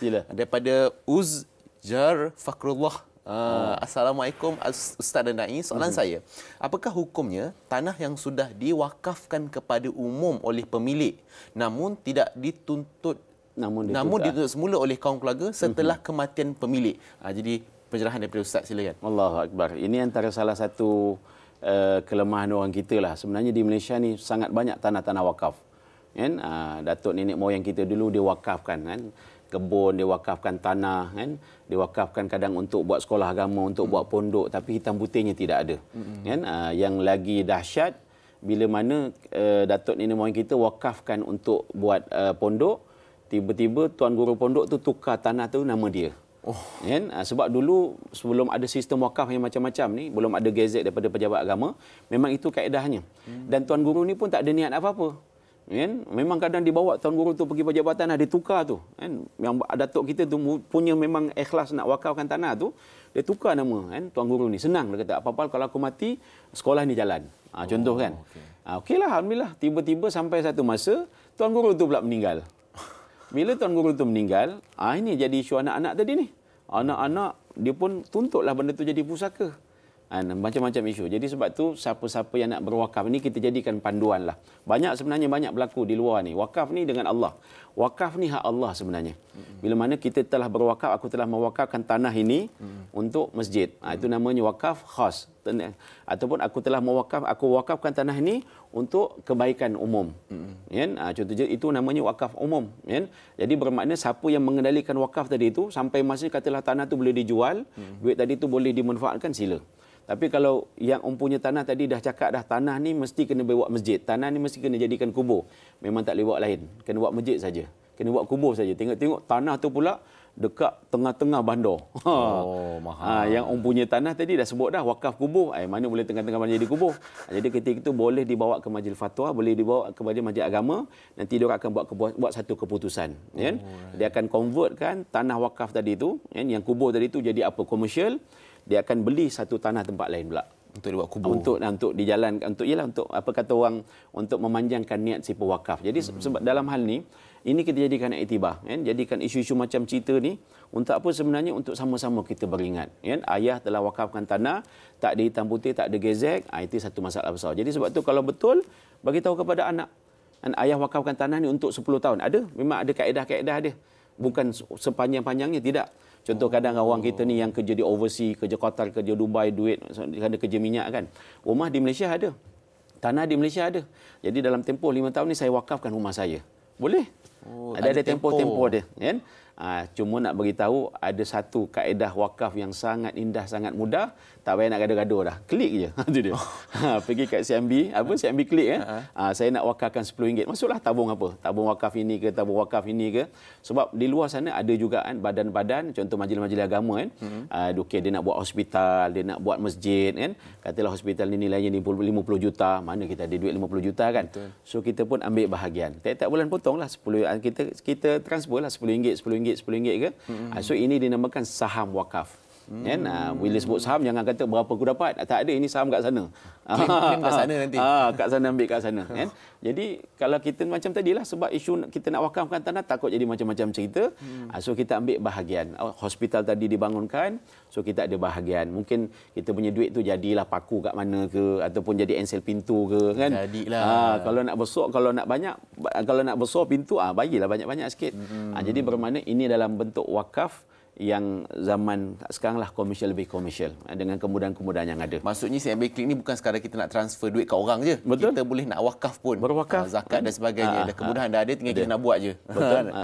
Sila. Daripada Uzjar Fakrullah. Uh, Assalamualaikum Ustaz dan Da'i. Soalan uh-huh. saya, apakah hukumnya tanah yang sudah diwakafkan kepada umum oleh pemilik namun tidak dituntut namun dituntut, namun ah. dituntut semula oleh kaum keluarga setelah uh-huh. kematian pemilik? Uh, jadi penjelasan daripada Ustaz silakan. Allahu Akbar. Ini antara salah satu uh, kelemahan orang kita lah. Sebenarnya di Malaysia ni sangat banyak tanah-tanah wakaf. Kan? Uh, Datuk nenek moyang kita dulu dia wakafkan kan kebun, dia wakafkan tanah, kan? dia wakafkan kadang untuk buat sekolah agama, untuk hmm. buat pondok, tapi hitam putihnya tidak ada. Hmm. Kan? Uh, yang lagi dahsyat, bila mana uh, Datuk Nenek Moyang kita wakafkan untuk buat uh, pondok, tiba-tiba Tuan Guru Pondok tu tukar tanah tu nama dia. Oh. Kan? Uh, sebab dulu sebelum ada sistem wakaf yang macam-macam ni, belum ada gazet daripada pejabat agama, memang itu kaedahnya. Hmm. Dan Tuan Guru ni pun tak ada niat apa-apa kan? Memang kadang dibawa Tuan Guru tu pergi pejabat tanah ditukar tu kan? Yang Datuk kita tu punya memang ikhlas nak wakafkan tanah tu Dia tukar nama kan? Tuan Guru ni Senang dia kata apa-apa kalau aku mati Sekolah ni jalan ha, Contoh oh, kan oh, ah, okay. Okeylah Alhamdulillah Tiba-tiba sampai satu masa Tuan Guru tu pula meninggal Bila Tuan Guru tu meninggal ha, Ini jadi isu anak-anak tadi ni Anak-anak dia pun tuntutlah benda tu jadi pusaka Ha, macam-macam isu. Jadi sebab tu siapa-siapa yang nak berwakaf ni kita jadikan panduan lah. Banyak sebenarnya banyak berlaku di luar ni. Wakaf ni dengan Allah. Wakaf ni hak Allah sebenarnya. Bila mana kita telah berwakaf, aku telah mewakafkan tanah ini untuk masjid. Ha, itu namanya wakaf khas. Ataupun aku telah mewakaf, aku wakafkan tanah ini untuk kebaikan umum. Ya? Ha, contohnya itu namanya wakaf umum. Jadi bermakna siapa yang mengendalikan wakaf tadi itu sampai masa katalah tanah tu boleh dijual, duit tadi tu boleh dimanfaatkan sila. Tapi kalau yang umpunya tanah tadi dah cakap dah tanah ni mesti kena bawa masjid. Tanah ni mesti kena jadikan kubur. Memang tak boleh buat lain. Kena buat masjid saja. Kena buat kubur saja. Tengok-tengok tanah tu pula dekat tengah-tengah bandar. Ha. Oh, mahal. Ha, yang umpunya tanah tadi dah sebut dah wakaf kubur. Eh, mana boleh tengah-tengah bandar jadi kubur. Ha, jadi ketika itu boleh dibawa ke majlis fatwa, boleh dibawa ke majlis agama. Nanti dia akan buat, buat satu keputusan. Ya kan? Oh, kan? Dia akan convertkan tanah wakaf tadi itu, ya kan, yang kubur tadi itu jadi apa? Komersial dia akan beli satu tanah tempat lain pula untuk buat kubur untuk untuk dijalankan untuk ialah untuk apa kata orang untuk memanjangkan niat si pewakaf jadi hmm. sebab dalam hal ni ini kita jadikan iktibar kan jadikan isu-isu macam cerita ni untuk apa sebenarnya untuk sama-sama kita beringat kan ayah telah wakafkan tanah tak ada hitam putih tak ada gezek ha, itu satu masalah besar jadi sebab tu kalau betul bagi tahu kepada anak dan ayah wakafkan tanah ni untuk 10 tahun ada memang ada kaedah-kaedah dia bukan sepanjang-panjangnya tidak Contoh kadang orang kita ni yang kerja di overseas, kerja Qatar, kerja Dubai, duit, ada kerja minyak kan. Rumah di Malaysia ada. Tanah di Malaysia ada. Jadi dalam tempoh lima tahun ni saya wakafkan rumah saya. Boleh? Oh, ada ada tempo-tempo dia, kan? ha, cuma nak beritahu ada satu kaedah wakaf yang sangat indah sangat mudah tak payah nak gaduh gado dah klik je tu dia ha, pergi kat CMB apa CMB klik eh ha, ha. Ah, saya nak wakafkan RM10 masuklah tabung apa tabung wakaf ini ke tabung wakaf ini ke sebab di luar sana ada juga kan badan-badan contoh majlis-majlis agama kan hmm. uh, dia nak buat hospital dia nak buat masjid kan katalah hospital ni nilainya ni 50 juta mana kita ada duit 50 juta kan so kita pun ambil bahagian tiap-tiap bulan potonglah 10 Ah, kita kita transfer lah RM10, RM10, RM10 ke. -hmm. Ah, so ini dinamakan saham wakaf. Hmm. Kan? Ha, bila sebut saham, jangan kata berapa aku dapat. Ah, tak ada, ini saham kat sana. Klaim, klaim kat ah, sana nanti. Ha, kat sana ambil kat sana. kan? Jadi kalau kita macam tadilah sebab isu kita nak wakafkan tanah takut jadi macam-macam cerita. Hmm. So kita ambil bahagian. Hospital tadi dibangunkan, so kita ada bahagian. Mungkin kita punya duit tu jadilah paku kat mana ke ataupun jadi ensel pintu ke kan. Jadilah. Ha, kalau nak besok, kalau nak banyak, kalau nak besok pintu, ah ha, bayilah banyak-banyak sikit. Hmm. Ha, jadi bermakna ini dalam bentuk wakaf yang zaman sekarang lah komersial lebih komersial eh, dengan kemudahan-kemudahan yang ada. Maksudnya CMB Klinik ni bukan sekadar kita nak transfer duit ke orang je. Betul. Kita boleh nak wakaf pun. Berwakaf. Ah, zakat dan sebagainya. Ha, kemudahan dah ada tinggal ada. kita nak buat je. Betul.